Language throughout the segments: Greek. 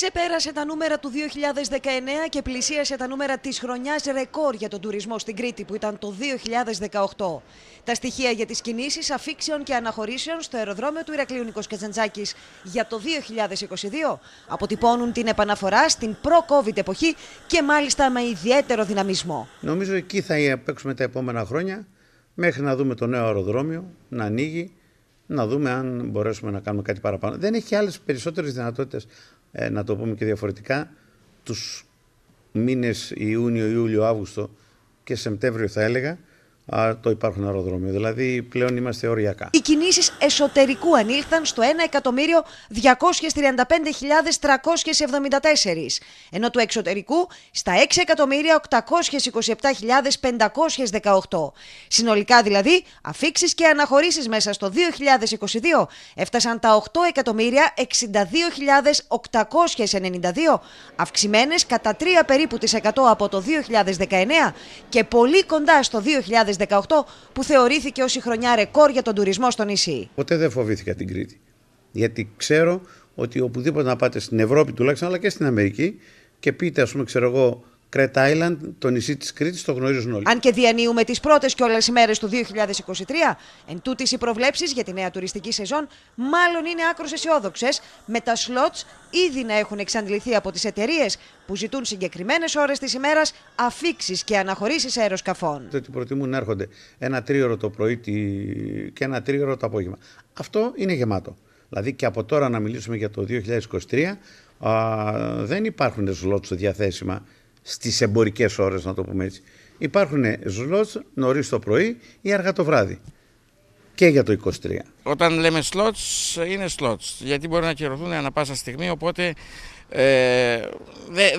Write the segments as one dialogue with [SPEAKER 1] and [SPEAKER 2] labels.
[SPEAKER 1] Ξεπέρασε τα νούμερα του 2019 και πλησίασε τα νούμερα της χρονιάς ρεκόρ για τον τουρισμό στην Κρήτη που ήταν το 2018. Τα στοιχεία για τις κινήσεις αφήξεων και αναχωρήσεων στο αεροδρόμιο του Ηρακλείου Νικός Κατζαντζάκης για το 2022 αποτυπώνουν την επαναφορά στην προ-COVID εποχή και μάλιστα με ιδιαίτερο δυναμισμό.
[SPEAKER 2] Νομίζω εκεί θα παίξουμε τα επόμενα χρόνια μέχρι να δούμε το νέο αεροδρόμιο να ανοίγει να δούμε αν μπορέσουμε να κάνουμε κάτι παραπάνω. Δεν έχει άλλες περισσότερες δυνατότητες ε, να το πούμε και διαφορετικά, τους μήνες Ιούνιο, Ιούλιο, Αύγουστο και Σεπτέμβριο θα έλεγα, το υπάρχουν αεροδρόμιο. Δηλαδή πλέον είμαστε οριακά. Οι
[SPEAKER 1] κινήσεις εσωτερικού ανήλθαν στο 1.235.374, ενώ του εξωτερικού στα 6.827.518. Συνολικά δηλαδή, αφήξεις και αναχωρήσεις μέσα στο 2022 έφτασαν τα 8.062.892, αυξημένες κατά 3 περίπου τις 100 από το 2019 και πολύ κοντά στο 2019 2018 που θεωρήθηκε ως η χρονιά ρεκόρ για τον τουρισμό στο νησί.
[SPEAKER 2] Ποτέ δεν φοβήθηκα την Κρήτη. Γιατί ξέρω ότι οπουδήποτε να πάτε στην Ευρώπη τουλάχιστον αλλά και στην Αμερική και πείτε ας πούμε ξέρω εγώ ...Κρέτα Island, το νησί της Κρήτης, το γνωρίζουν όλοι.
[SPEAKER 1] Αν και διανύουμε τις πρώτες και όλε ημέρες του 2023, εν τούτης οι προβλέψεις για τη νέα τουριστική σεζόν μάλλον είναι άκρο αισιόδοξες, με τα σλότ ήδη να έχουν εξαντληθεί από τις εταιρείες που ζητούν συγκεκριμένες ώρες της ημέρας αφήξεις και αναχωρήσεις αεροσκαφών. Ότι προτιμούν να έρχονται ένα
[SPEAKER 2] τρίωρο το πρωί και ένα τρίωρο το απόγευμα. Αυτό είναι γεμάτο. Δηλαδή και από τώρα να μιλήσουμε για το 2023, α, δεν υπάρχουν σλότ διαθέσιμα Στις εμπορικές ώρες, να το πούμε έτσι. Υπάρχουν σλότς νωρίς το πρωί ή αργά το βράδυ. Και για το 23.
[SPEAKER 3] Όταν λέμε σλότς, είναι σλότς. Γιατί μπορεί να κυρωθούν ανα πάσα στιγμή, οπότε ε,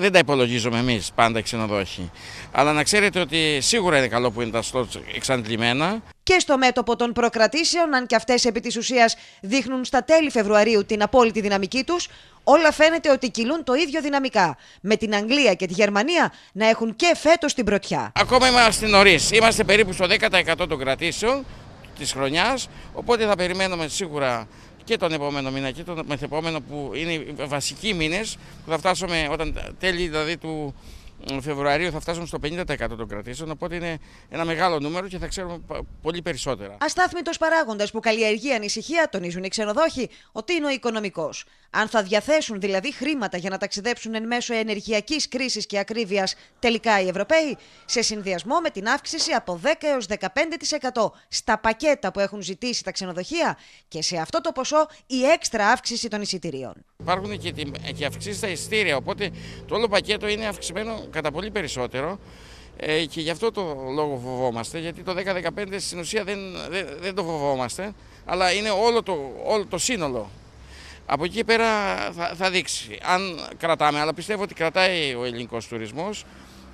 [SPEAKER 3] δεν τα υπολογίζουμε εμείς πάντα οι ξενοδόχοι. Αλλά να ξέρετε ότι σίγουρα είναι καλό που είναι τα σλότ εξαντλημένα
[SPEAKER 1] και στο μέτωπο των προκρατήσεων, αν και αυτές επί της ουσίας δείχνουν στα τέλη Φεβρουαρίου την απόλυτη δυναμική τους, όλα φαίνεται ότι κυλούν το ίδιο δυναμικά. Με την Αγγλία και τη Γερμανία να έχουν και φέτος την πρωτιά.
[SPEAKER 3] Ακόμα είμαστε νωρίς. Είμαστε περίπου στο 10% των κρατήσεων της χρονιάς. Οπότε θα περιμένουμε σίγουρα και τον επόμενο μήνα και τον μεθεπόμενο που είναι οι βασικοί μήνες που θα φτάσουμε όταν τέλει, δηλαδή του Φεβρουαρίου θα φτάσουμε στο 50% των κρατήσεων, οπότε είναι ένα μεγάλο νούμερο και θα ξέρουμε πολύ περισσότερα.
[SPEAKER 1] Αστάθμητος παράγοντας που καλλιεργεί ανησυχία, τονίζουν οι ξενοδόχοι, ότι είναι ο οικονομικός. Αν θα διαθέσουν δηλαδή χρήματα για να ταξιδέψουν εν μέσω ενεργειακής κρίσης και ακρίβειας, τελικά οι Ευρωπαίοι, σε συνδυασμό με την αύξηση από 10 έως 15% στα πακέτα που έχουν ζητήσει τα ξενοδοχεία και σε αυτό το ποσό η έξτρα αύξηση των εισιτηρίων.
[SPEAKER 3] Υπάρχουν και, και αυξήσεις στα ειστήρια, οπότε το όλο πακέτο είναι αυξημένο κατά πολύ περισσότερο ε, και γι' αυτό το λόγο φοβόμαστε, γιατί το 10-15 στην ουσία δεν, δεν, το φοβόμαστε, αλλά είναι όλο το, όλο το σύνολο. Από εκεί πέρα θα, θα δείξει αν κρατάμε, αλλά πιστεύω ότι κρατάει ο ελληνικός τουρισμός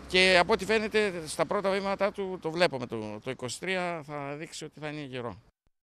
[SPEAKER 3] και από ό,τι φαίνεται στα πρώτα βήματά του, το βλέπουμε, το, το 23 θα δείξει ότι θα είναι γερό.